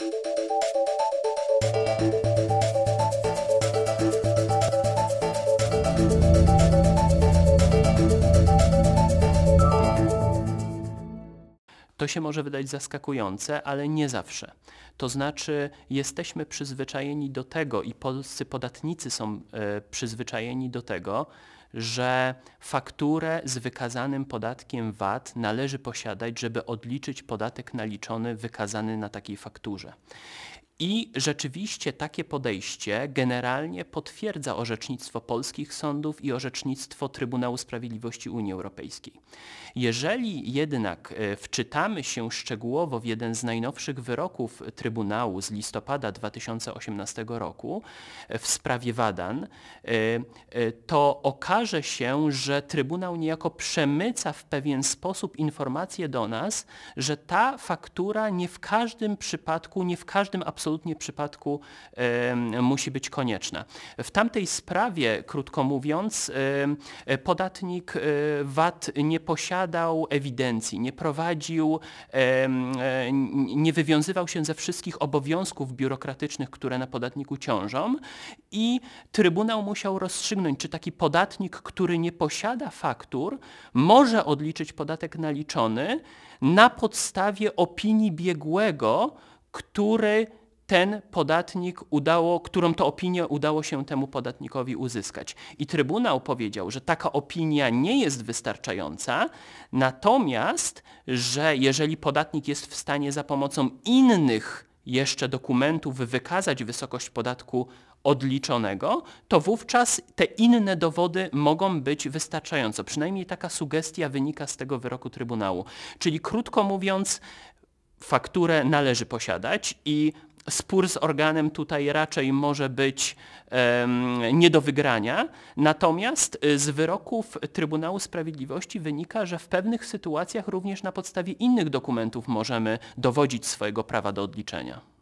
Thank you. To się może wydać zaskakujące, ale nie zawsze. To znaczy jesteśmy przyzwyczajeni do tego i polscy podatnicy są e, przyzwyczajeni do tego, że fakturę z wykazanym podatkiem VAT należy posiadać, żeby odliczyć podatek naliczony wykazany na takiej fakturze. I rzeczywiście takie podejście generalnie potwierdza orzecznictwo polskich sądów i orzecznictwo Trybunału Sprawiedliwości Unii Europejskiej. Jeżeli jednak e, wczytamy się szczegółowo w jeden z najnowszych wyroków Trybunału z listopada 2018 roku e, w sprawie Wadan, e, to okaże się, że Trybunał niejako przemyca w pewien sposób informacje do nas, że ta faktura nie w każdym przypadku, nie w każdym absolutnym absolutnie przypadku musi być konieczne. W tamtej sprawie, krótko mówiąc, podatnik e, VAT nie posiadał ewidencji, nie prowadził, e, nie wywiązywał się ze wszystkich obowiązków biurokratycznych, które na podatniku ciążą i Trybunał musiał rozstrzygnąć, czy taki podatnik, który nie posiada faktur, może odliczyć podatek naliczony na podstawie opinii biegłego, który ten podatnik udało, którą to opinię udało się temu podatnikowi uzyskać. I Trybunał powiedział, że taka opinia nie jest wystarczająca, natomiast, że jeżeli podatnik jest w stanie za pomocą innych jeszcze dokumentów wykazać wysokość podatku odliczonego, to wówczas te inne dowody mogą być wystarczające. Przynajmniej taka sugestia wynika z tego wyroku Trybunału. Czyli krótko mówiąc, fakturę należy posiadać i spór z organem tutaj raczej może być nie do wygrania. Natomiast y, z wyroków Trybunału Sprawiedliwości wynika, że w pewnych sytuacjach również na podstawie innych dokumentów możemy dowodzić swojego prawa do odliczenia.